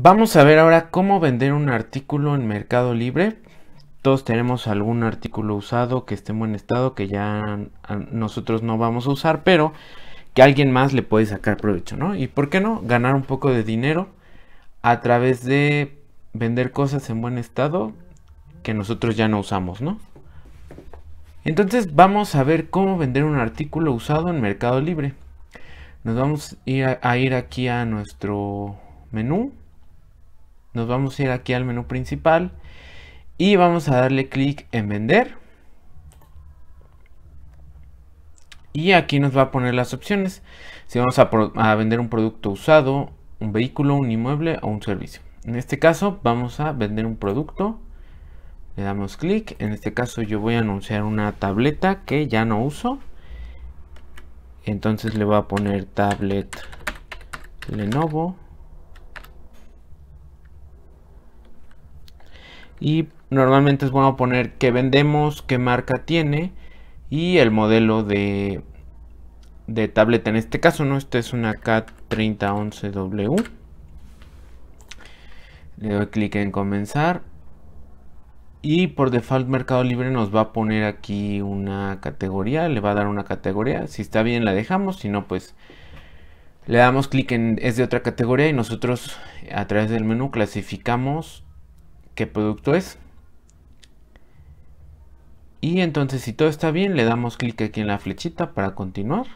Vamos a ver ahora cómo vender un artículo en Mercado Libre. Todos tenemos algún artículo usado que esté en buen estado que ya nosotros no vamos a usar, pero que alguien más le puede sacar provecho, ¿no? Y por qué no ganar un poco de dinero a través de vender cosas en buen estado que nosotros ya no usamos, ¿no? Entonces vamos a ver cómo vender un artículo usado en Mercado Libre. Nos vamos a ir aquí a nuestro menú nos vamos a ir aquí al menú principal y vamos a darle clic en vender. Y aquí nos va a poner las opciones. Si vamos a, vender un producto usado, un vehículo, un inmueble o un servicio. En este caso vamos a vender un producto. Le damos clic. En este caso yo voy a anunciar una tableta que ya no uso. Entonces le voy a poner tablet Lenovo. y normalmente es bueno poner qué vendemos, qué marca tiene y el modelo de, de tableta. En este caso, ¿no? Esta es una K3011W. Le doy clic en comenzar. Y por default Mercado Libre nos va a poner aquí una categoría, le va a dar una categoría. Si está bien la dejamos, si no pues le damos clic en es de otra categoría y nosotros a través del menú clasificamos qué producto es. Y entonces si todo está bien le damos clic aquí en la flechita para continuar.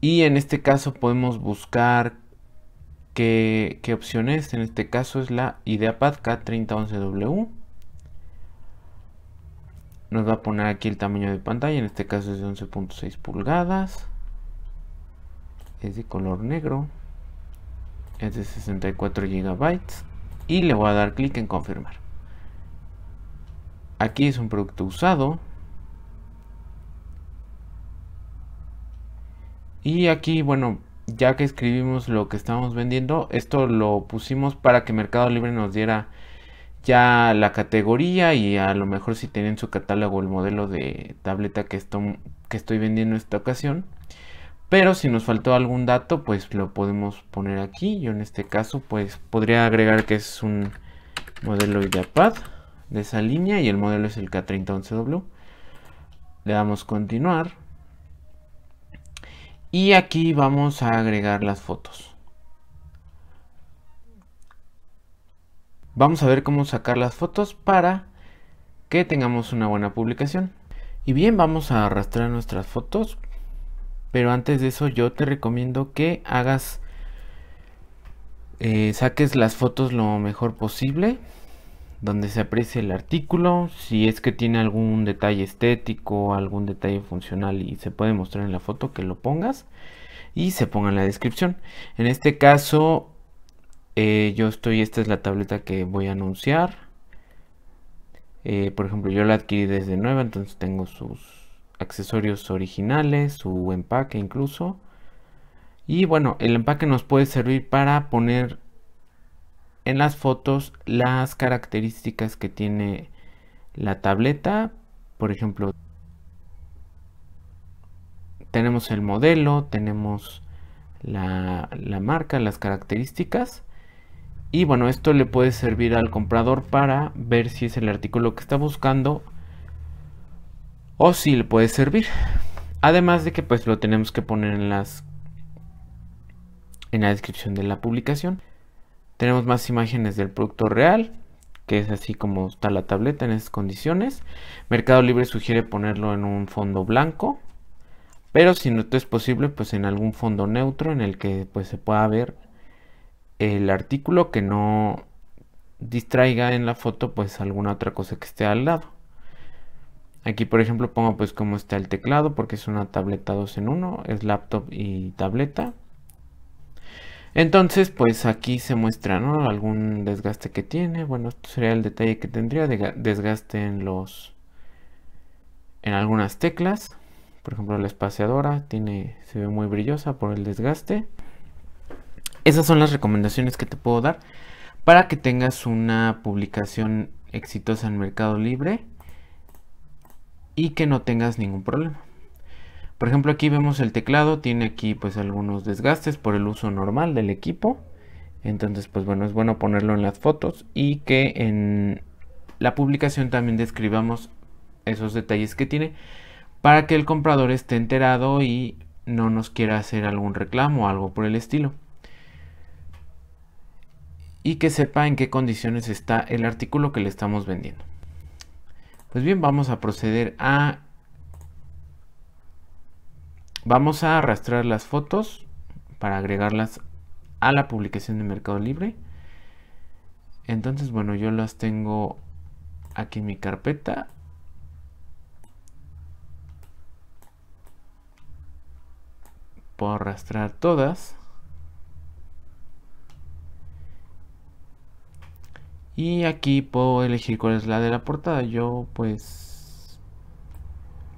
Y en este caso podemos buscar qué, qué opción es. En este caso es la IdeaPad K3011W. Nos va a poner aquí el tamaño de pantalla. En este caso es de 11.6 pulgadas. Es de color negro. Es de 64 GB y le voy a dar clic en confirmar. Aquí es un producto usado. Y aquí, bueno, ya que escribimos lo que estamos vendiendo, esto lo pusimos para que Mercado Libre nos diera ya la categoría y a lo mejor si tienen su catálogo el modelo de tableta que, que estoy vendiendo en esta ocasión, pero si nos faltó algún dato, pues lo podemos poner aquí. Yo en este caso, pues podría agregar que es un modelo IdeaPad de esa línea y el modelo es el K3011W. Le damos continuar. Y aquí vamos a agregar las fotos. Vamos a ver cómo sacar las fotos para que tengamos una buena publicación. Y bien, vamos a arrastrar nuestras fotos pero antes de eso yo te recomiendo que hagas, eh, saques las fotos lo mejor posible, donde se aprecie el artículo, si es que tiene algún detalle estético, algún detalle funcional y se puede mostrar en la foto, que lo pongas y se ponga en la descripción. En este caso, eh, yo estoy, esta es la tableta que voy a anunciar. Eh, por ejemplo, yo la adquirí desde nueva, entonces tengo sus accesorios originales, su empaque incluso. Y bueno, el empaque nos puede servir para poner en las fotos las características que tiene la tableta. Por ejemplo, tenemos el modelo, tenemos la, marca, las características. Y bueno, esto le puede servir al comprador para ver si es el artículo que está buscando o si le puede servir. Además de que pues lo tenemos que poner en las en la descripción de la publicación. Tenemos más imágenes del producto real, que es así como está la tableta en esas condiciones. Mercado Libre sugiere ponerlo en un fondo blanco, pero si no es posible, pues en algún fondo neutro en el que pues se pueda ver el artículo que no distraiga en la foto pues alguna otra cosa que esté al lado. Aquí por ejemplo pongo pues cómo está el teclado porque es una tableta 2 en 1, es laptop y tableta. Entonces pues aquí se muestra ¿no? algún desgaste que tiene, bueno esto sería el detalle que tendría, desgaste en los en algunas teclas, por ejemplo la espaciadora tiene, se ve muy brillosa por el desgaste. Esas son las recomendaciones que te puedo dar para que tengas una publicación exitosa en Mercado Libre y que no tengas ningún problema. Por ejemplo, aquí vemos el teclado, tiene aquí pues algunos desgastes por el uso normal del equipo. Entonces, pues bueno, es bueno ponerlo en las fotos y que en la publicación también describamos esos detalles que tiene para que el comprador esté enterado y no nos quiera hacer algún reclamo o algo por el estilo. Y que sepa en qué condiciones está el artículo que le estamos vendiendo. Pues bien, vamos a proceder a... Vamos a arrastrar las fotos para agregarlas a la publicación de Mercado Libre. Entonces, bueno, yo las tengo aquí en mi carpeta. Puedo arrastrar todas. Y aquí puedo elegir cuál es la de la portada. Yo pues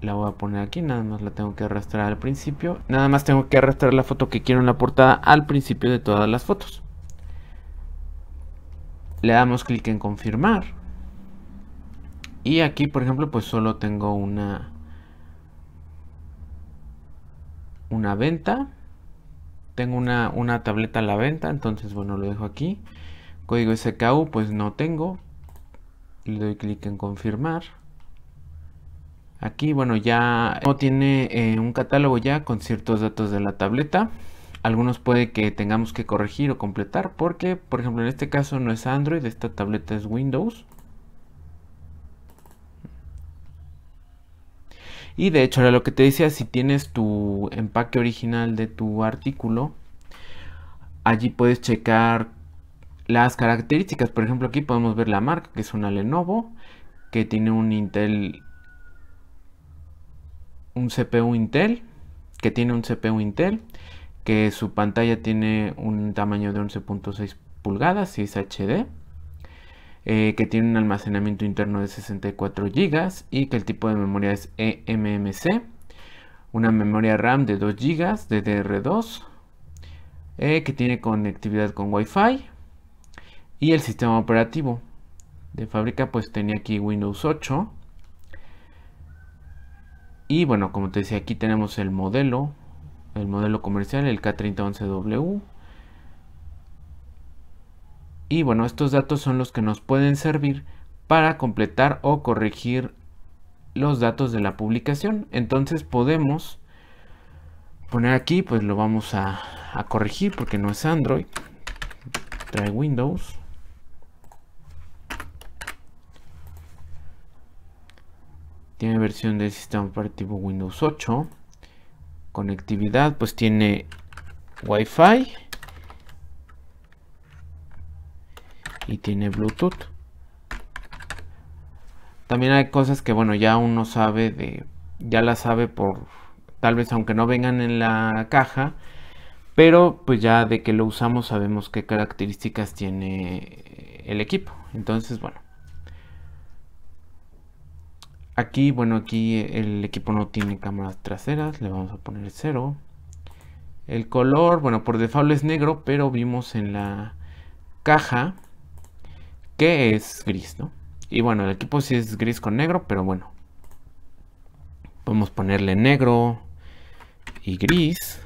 la voy a poner aquí, nada más la tengo que arrastrar al principio. Nada más tengo que arrastrar la foto que quiero en la portada al principio de todas las fotos. Le damos clic en confirmar. Y aquí, por ejemplo, pues solo tengo una una venta. Tengo una, una tableta a la venta, entonces bueno, lo dejo aquí. Código SKU pues no tengo. Le doy clic en confirmar. Aquí, bueno, ya no tiene eh, un catálogo ya con ciertos datos de la tableta. Algunos puede que tengamos que corregir o completar porque, por ejemplo, en este caso no es Android, esta tableta es Windows. Y de hecho ahora lo que te decía, si tienes tu empaque original de tu artículo, allí puedes checar las características, por ejemplo, aquí podemos ver la marca, que es una Lenovo, que tiene un Intel, un CPU Intel, que tiene un CPU Intel, que su pantalla tiene un tamaño de 11.6 pulgadas, si es HD, eh, que tiene un almacenamiento interno de 64 GB y que el tipo de memoria es eMMC, una memoria RAM de 2 GB DDR2, que tiene conectividad con Wi-Fi, y el sistema operativo. De fábrica pues tenía aquí Windows 8. Y bueno, como te decía, aquí tenemos el modelo, el modelo comercial, el K3011W. Y bueno, estos datos son los que nos pueden servir para completar o corregir los datos de la publicación. Entonces podemos poner aquí, pues lo vamos a, a corregir porque no es Android, trae Windows. Tiene versión del sistema operativo Windows 8. Conectividad, pues tiene Wi-Fi. Y tiene Bluetooth. También hay cosas que, bueno, ya uno sabe de... Ya la sabe por... Tal vez aunque no vengan en la caja. Pero pues ya de que lo usamos sabemos qué características tiene el equipo. Entonces, bueno. Aquí, bueno, aquí eh, el equipo no tiene cámaras traseras, le vamos a poner cero. El color, bueno, por default es negro, pero vimos en la caja que es gris, ¿no? Y bueno, el equipo sí es gris con negro, pero bueno. Podemos ponerle negro y gris.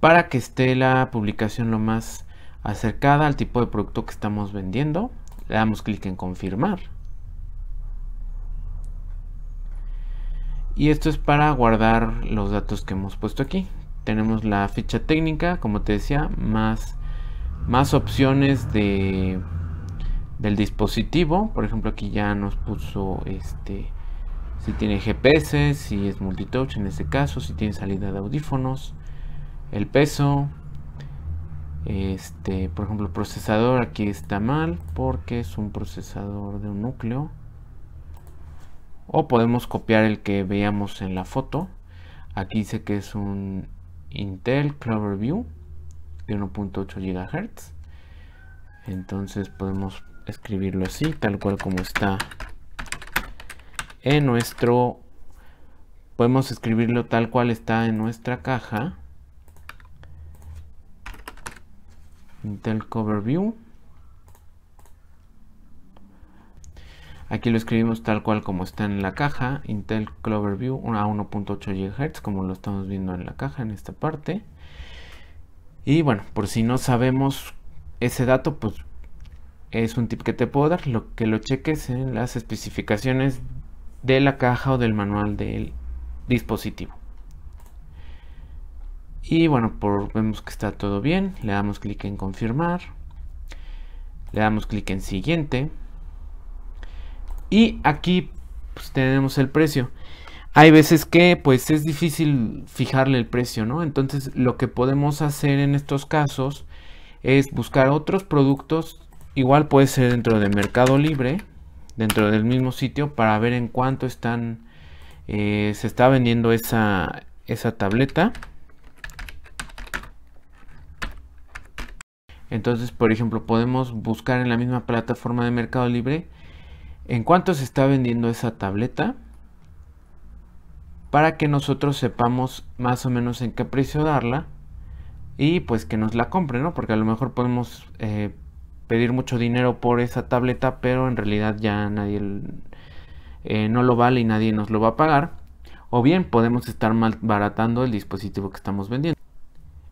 Para que esté la publicación lo más acercada al tipo de producto que estamos vendiendo. Le damos clic en confirmar. Y esto es para guardar los datos que hemos puesto aquí. Tenemos la ficha técnica, como te decía, más, más opciones de, del dispositivo. Por ejemplo, aquí ya nos puso este si tiene GPS, si es multitouch en este caso, si tiene salida de audífonos, el peso, este, por ejemplo, procesador aquí está mal porque es un procesador de un núcleo. O podemos copiar el que veíamos en la foto. Aquí dice que es un Intel Cloverview de 1.8 GHz. Entonces podemos escribirlo así, tal cual como está en nuestro... Podemos escribirlo tal cual está en nuestra caja. Intel Cover View. Aquí lo escribimos tal cual como está en la caja, Intel View a 1.8 GHz, como lo estamos viendo en la caja en esta parte. Y bueno, por si no sabemos ese dato, pues es un tip que te puedo dar, lo que lo cheques en las especificaciones de la caja o del manual del dispositivo. Y bueno, vemos que está todo bien. Le damos clic en confirmar. Le damos clic en siguiente. Y aquí pues, tenemos el precio. Hay veces que pues es difícil fijarle el precio, ¿no? Entonces lo que podemos hacer en estos casos es buscar otros productos. Igual puede ser dentro de Mercado Libre, dentro del mismo sitio, para ver en cuánto están, eh, se está vendiendo esa, esa tableta. Entonces, por ejemplo, podemos buscar en la misma plataforma de Mercado Libre en cuánto se está vendiendo esa tableta para que nosotros sepamos más o menos en qué precio darla y pues que nos la compren, ¿no? Porque a lo mejor podemos eh, pedir mucho dinero por esa tableta, pero en realidad ya nadie eh, no lo vale y nadie nos lo va a pagar. O bien podemos estar mal baratando el dispositivo que estamos vendiendo.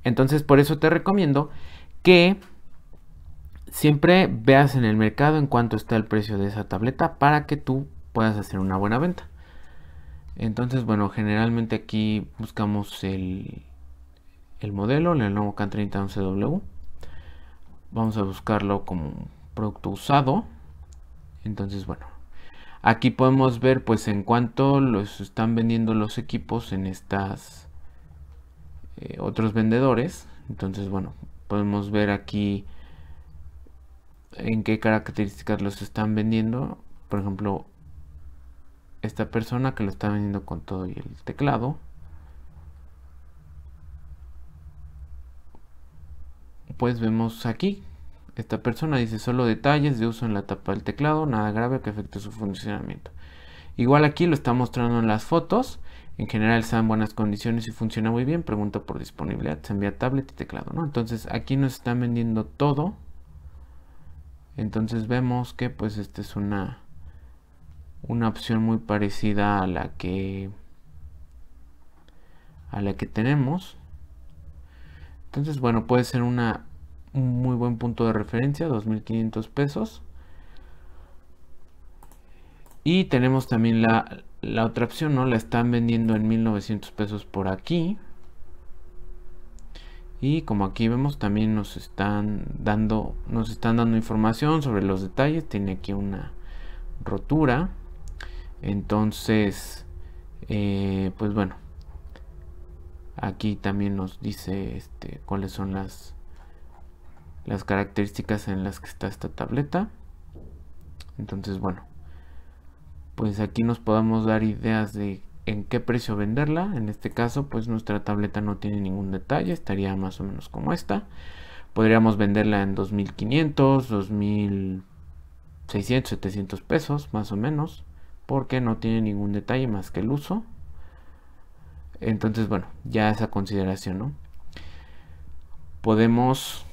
Entonces por eso te recomiendo que siempre veas en el mercado en cuánto está el precio de esa tableta para que tú puedas hacer una buena venta. Entonces, bueno, generalmente aquí buscamos el, el modelo, el Lenovo K3011W. Vamos a buscarlo como un producto usado. Entonces, bueno, aquí podemos ver pues en cuanto los están vendiendo los equipos en estas eh, otros vendedores. Entonces, bueno, podemos ver aquí en qué características los están vendiendo. Por ejemplo, esta persona que lo está vendiendo con todo y el teclado. Pues vemos aquí, esta persona dice solo detalles de uso en la tapa del teclado, nada grave que afecte su funcionamiento. Igual aquí lo está mostrando en las fotos. En general está en buenas condiciones y funciona muy bien. Pregunta por disponibilidad. Se envía tablet y teclado, ¿no? Entonces aquí nos están vendiendo todo entonces vemos que pues esta es una una opción muy parecida a la que a la que tenemos entonces bueno puede ser una un muy buen punto de referencia 2500 pesos y tenemos también la, la otra opción no la están vendiendo en 1900 pesos por aquí y como aquí vemos también nos están dando nos están dando información sobre los detalles tiene aquí una rotura entonces eh, pues bueno aquí también nos dice este, cuáles son las las características en las que está esta tableta entonces bueno pues aquí nos podamos dar ideas de en qué precio venderla. En este caso, pues nuestra tableta no tiene ningún detalle, estaría más o menos como esta. Podríamos venderla en 2500, 2600, 700 pesos, más o menos, porque no tiene ningún detalle más que el uso. Entonces, bueno, ya esa consideración, ¿no? Podemos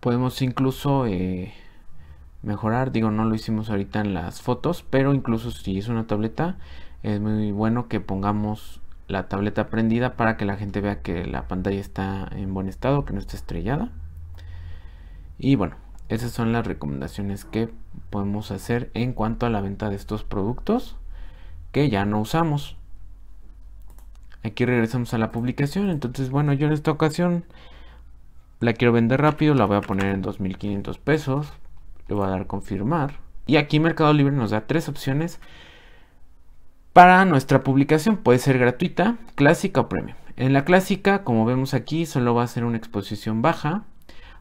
podemos incluso eh, mejorar. Digo, no lo hicimos ahorita en las fotos, pero incluso si es una tableta, es muy bueno que pongamos la tableta prendida para que la gente vea que la pantalla está en buen estado, que no está estrellada. Y bueno, esas son las recomendaciones que podemos hacer en cuanto a la venta de estos productos que ya no usamos. Aquí regresamos a la publicación, entonces bueno, yo en esta ocasión la quiero vender rápido, la voy a poner en 2.500 pesos le voy a dar confirmar. Y aquí Mercado Libre nos da tres opciones para nuestra publicación. Puede ser gratuita, clásica o premium. En la clásica, como vemos aquí, solo va a ser una exposición baja.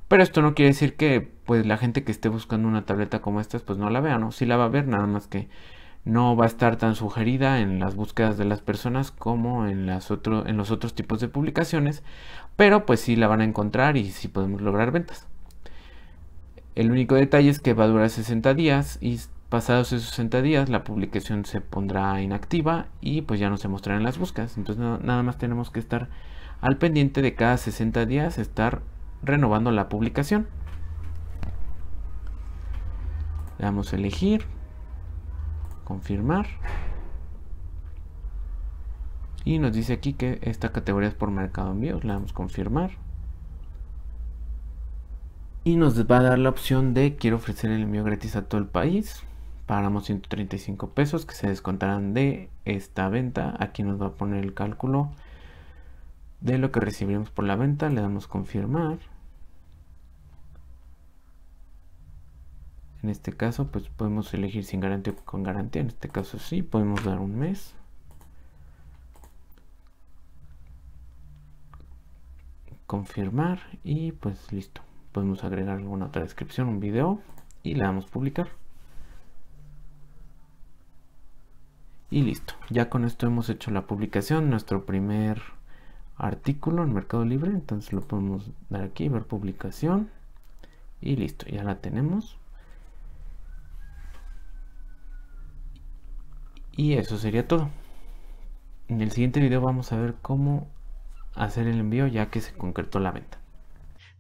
Pero esto no quiere decir que pues, la gente que esté buscando una tableta como esta pues no la vea, ¿no? Sí la va a ver, nada más que no va a estar tan sugerida en las búsquedas de las personas como en, las en los otros tipos de publicaciones, pero pues sí la van a encontrar y sí podemos lograr ventas. El único detalle es que va a durar 60 días y pasados esos 60 días la publicación se pondrá inactiva y pues ya no se mostrarán las búsquedas. Entonces nada más tenemos que estar al pendiente de cada 60 días estar renovando la publicación. Le damos a elegir, confirmar. Y nos dice aquí que esta categoría es por mercado envío, Le damos confirmar y nos va a dar la opción de quiero ofrecer el envío gratis a todo el país. Pagamos 135 pesos que se descontarán de esta venta. Aquí nos va a poner el cálculo de lo que recibiremos por la venta. Le damos confirmar. En este caso, pues podemos elegir sin garantía o con garantía. En este caso sí, podemos dar un mes. Confirmar y pues listo podemos agregar alguna otra descripción, un video y le damos publicar. Y listo, ya con esto hemos hecho la publicación, nuestro primer artículo en Mercado Libre, entonces lo podemos dar aquí, ver publicación y listo, ya la tenemos. Y eso sería todo. En el siguiente video vamos a ver cómo hacer el envío ya que se concretó la venta.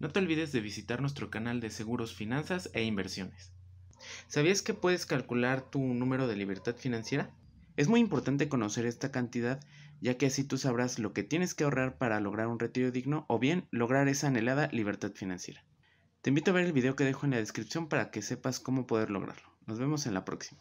No te olvides de visitar nuestro canal de seguros, finanzas e inversiones. ¿Sabías que puedes calcular tu número de libertad financiera? Es muy importante conocer esta cantidad, ya que así tú sabrás lo que tienes que ahorrar para lograr un retiro digno o bien lograr esa anhelada libertad financiera. Te invito a ver el video que dejo en la descripción para que sepas cómo poder lograrlo. Nos vemos en la próxima.